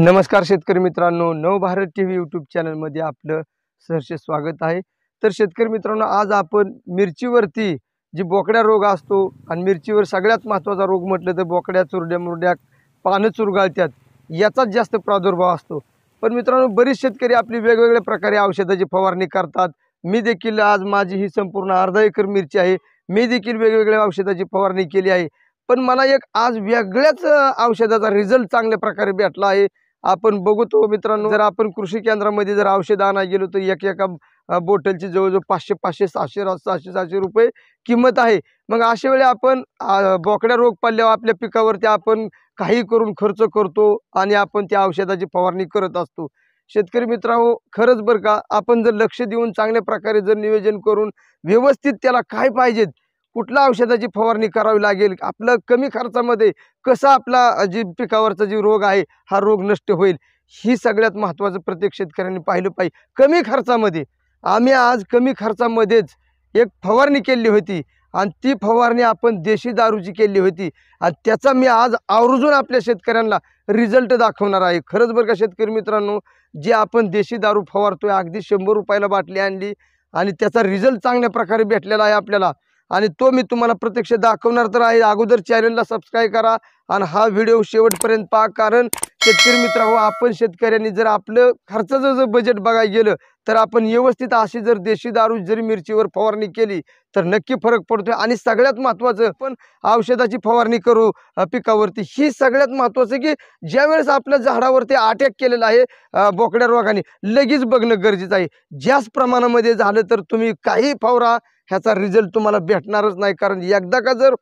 नमस्कार शेतकरी मित्रांनो नवभारत टी व्ही यूट्यूब चॅनलमध्ये आपलं सहर्ष स्वागत आहे तर शेतकरी मित्रांनो आज आपण मिरचीवरती जी बोकड्या रोग असतो आणि मिरचीवर सगळ्यात महत्त्वाचा रोग म्हटलं तर बोकड्या चुरड्या मुरड्या पानं चुरगाळत्यात याचाच जास्त प्रादुर्भाव असतो पण मित्रांनो बरेच शेतकरी आपली वेगवेगळ्या प्रकारे औषधाची फवारणी करतात मी देखील आज माझी ही संपूर्ण अर्धा एकर मिरची आहे मी देखील वेगवेगळ्या औषधाची फवारणी केली आहे पण मला एक आज वेगळ्याच औषधाचा रिझल्ट चांगल्या प्रकारे भेटला आहे आपण बघतो मित्रांनो जर आपण कृषी केंद्रामध्ये जर औषध आणाय गेलो तर एक एका बोटलची जवळजवळ पाचशे पाचशे सहाशे सहाशे सहाशे रुपये किंमत आहे मग अशा वेळी आपण बोकड्या रोग पडल्यावर आपल्या पिकावरती आपण काही करून खर्च करतो आणि आपण त्या औषधाची फवारणी करत असतो शेतकरी मित्रांनो खरंच बरं का आपण जर लक्ष देऊन चांगल्या प्रकारे जर नियोजन करून व्यवस्थित त्याला काय पाहिजेत कुठल्या औषधाची फवारणी करावी लागेल आपलं कमी खर्चामध्ये कसा आपला जी पिकावरचा जी रोग आहे हा रोग नष्ट होईल ही सगळ्यात महत्त्वाचं प्रत्येक शेतकऱ्यांनी पाहिलं पाहिजे कमी खर्चामध्ये आम्ही आज कमी खर्चामध्येच एक फवारणी केली होती आणि ती फवारणी आपण देशी दारूची केली होती आणि त्याचा मी आज आवर्जून आपल्या शेतकऱ्यांना रिझल्ट दाखवणार आहे खरंच बरं का शेतकरी मित्रांनो जे आपण देशी दारू फवारतोय अगदी शंभर रुपयाला बाटली आणली आणि त्याचा रिझल्ट चांगल्या प्रकारे भेटलेला आहे आपल्याला आणि तो मी तुम्हाला प्रत्यक्ष दाखवणार तर आहे अगोदर चॅनलला सबस्क्राईब करा आणि हा व्हिडिओ शेवटपर्यंत पहा कारण शेतकरी मित्र हो आपण शेतकऱ्यांनी जर आपलं खर्चाचं जर बजेट बघायला गेलं तर आपण व्यवस्थित अशी जर देशी दारू जरी मिरचीवर फवारणी केली तर नक्की फरक पडतोय आणि सगळ्यात महत्त्वाचं पण औषधाची फवारणी करू पिकावरती ही सगळ्यात महत्वाचं की ज्यावेळेस आपल्या झाडावरती अटॅक केलेला आहे बोकड्या रोगाने लगेच बघणं गरजेचं आहे ज्याच प्रमाणामध्ये झालं तर तुम्ही काही फवारा ह्याचा रिझल्ट तुम्हाला भेटणारच नाही कारण एकदा का जर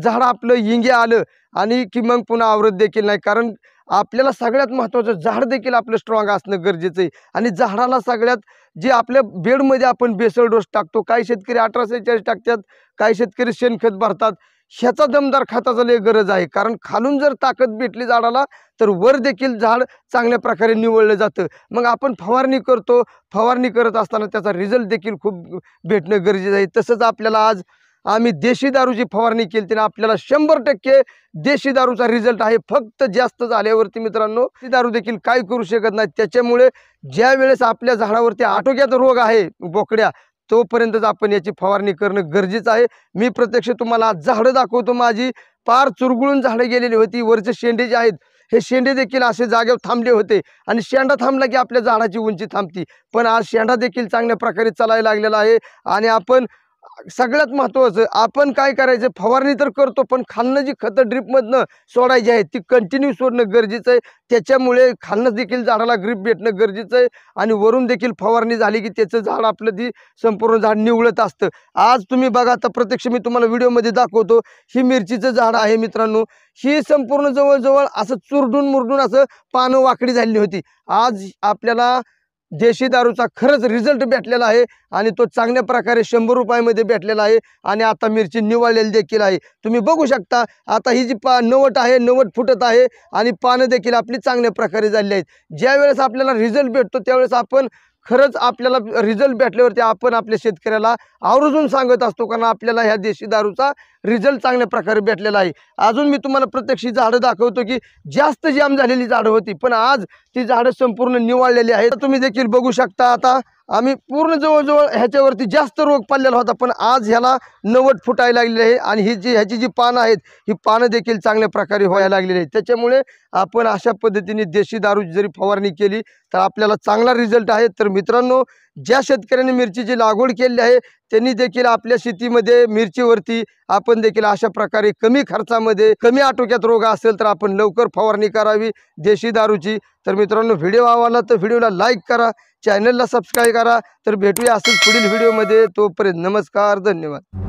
झाड आपलं हिंगे आलं आणि की मग पुन्हा आवरत देखील नाही कारण आपल्याला सगळ्यात महत्त्वाचं झाड देखील आपलं स्ट्रॉंग असणं गरजेचं आहे आणि झाडाला सगळ्यात जे आपल्या बेडमध्ये आपण बेसळ डोस टाकतो काही शेतकरी अठरा सेहेचाळीस टाकतात काही शेतकरी शेणखत भरतात ह्याचा दमदार खताचा लय गरज आहे कारण खालून जर ताकद भेटली झाडाला तर वर देखील झाड चांगल्या प्रकारे निवडलं जातं मग आपण फवारणी करतो फवारणी करत असताना त्याचा रिझल्ट देखील खूप भेटणं गरजेचं आहे तसंच आपल्याला आज आम्ही देशी दारूची फवारणी केली त्याने आपल्याला शंभर टक्के देशी दारूचा रिझल्ट आहे फक्त जास्त झाल्यावरती मित्रांनो ती दारू देखील काय करू शकत नाही त्याच्यामुळे ज्या वेळेस आपल्या झाडावरती आटोक्याचा रोग आहे बोकड्या तोपर्यंतच आपण याची फवारणी करणं गरजेचं आहे मी प्रत्यक्ष तुम्हाला झाडं दाखवतो माझी पार चुरगुळून झाडं गेलेली होती वरचे शेंडे जे आहेत हे शेंडे देखील असे जागेवर थांबले होते आणि शेंडा थांबला की आपल्या झाडाची उंची थांबती पण आज शेंडा देखील चांगल्या प्रकारे चालायला लागलेला आहे आणि आपण सगळ्यात महत्वाचं आपण काय करायचं फवारणी तर करतो पण खालनं जी खतं ड्रीपमधनं सोडायची आहे ती कंटिन्यू सोडणं गरजेचं आहे त्याच्यामुळे खालनं देखील झाडाला ग्रीप भेटणं गरजेचं आहे आणि वरून देखील फवारणी झाली की त्याचं झाड आपलं ती संपूर्ण झाड निवळत असतं आज तुम्ही बघा आता प्रत्यक्ष मी तुम्हाला व्हिडिओमध्ये दाखवतो ही मिरचीचं झाड आहे मित्रांनो ही संपूर्ण जवळजवळ असं चुरडून मुरडून असं पानं वाकडी झालेली होती आज आपल्याला देशी दारूचा खरंच रिझल्ट भेटलेला आहे आणि तो चांगल्या प्रकारे शंभर रुपयामध्ये भेटलेला आहे आणि आता मिरची निवळलेली देखील आहे तुम्ही बघू शकता आता ही जी पा नवट आहे नवट फुटत आहे आणि पानं देखील आपली चांगल्या प्रकारे झाली आहेत ज्यावेळेस आपल्याला रिझल्ट भेटतो त्यावेळेस आपण खरंच आपल्याला रिझल्ट भेटल्यावरती आपण आपल्या शेतकऱ्याला आवर्जून सांगत असतो कारण आपल्याला ह्या देशी दारूचा रिझल्ट चांगल्या प्रकारे भेटलेला आहे अजून मी तुम्हाला प्रत्यक्ष झाडं दाखवतो की जास्त जाम झालेली झाडं होती पण आज ती झाडं संपूर्ण निवाळलेली आहेत तुम्ही देखील बघू शकता आता आम्ही पूर्ण जवळजवळ ह्याच्यावरती जास्त रोग पडलेला होता पण आज ह्याला नव्वद फुटायला लागलेली आहे आणि ही जी ह्याची जी पानं आहेत ही पानं देखील चांगल्या प्रकारे व्हायला लागलेली आहेत त्याच्यामुळे आपण अशा पद्धतीने देशी दारूची जरी फवारणी केली तर आपल्याला चांगला रिझल्ट आहे तर मित्रांनो ज्या शेतकऱ्यांनी मिरचीची लागवड केली आहे त्यांनी देखील आपल्या शेतीमध्ये मिरचीवरती आपण देखील अशा प्रकारे कमी खर्चामध्ये कमी आटोक्यात रोग असेल तर आपण लवकर फवारणी करावी देशी दारूची तर मित्रांनो व्हिडिओ आवडला तर व्हिडिओला लाईक करा चॅनलला सबस्क्राईब करा तर भेटूया असंच पुढील व्हिडिओमध्ये तोपर्यंत नमस्कार धन्यवाद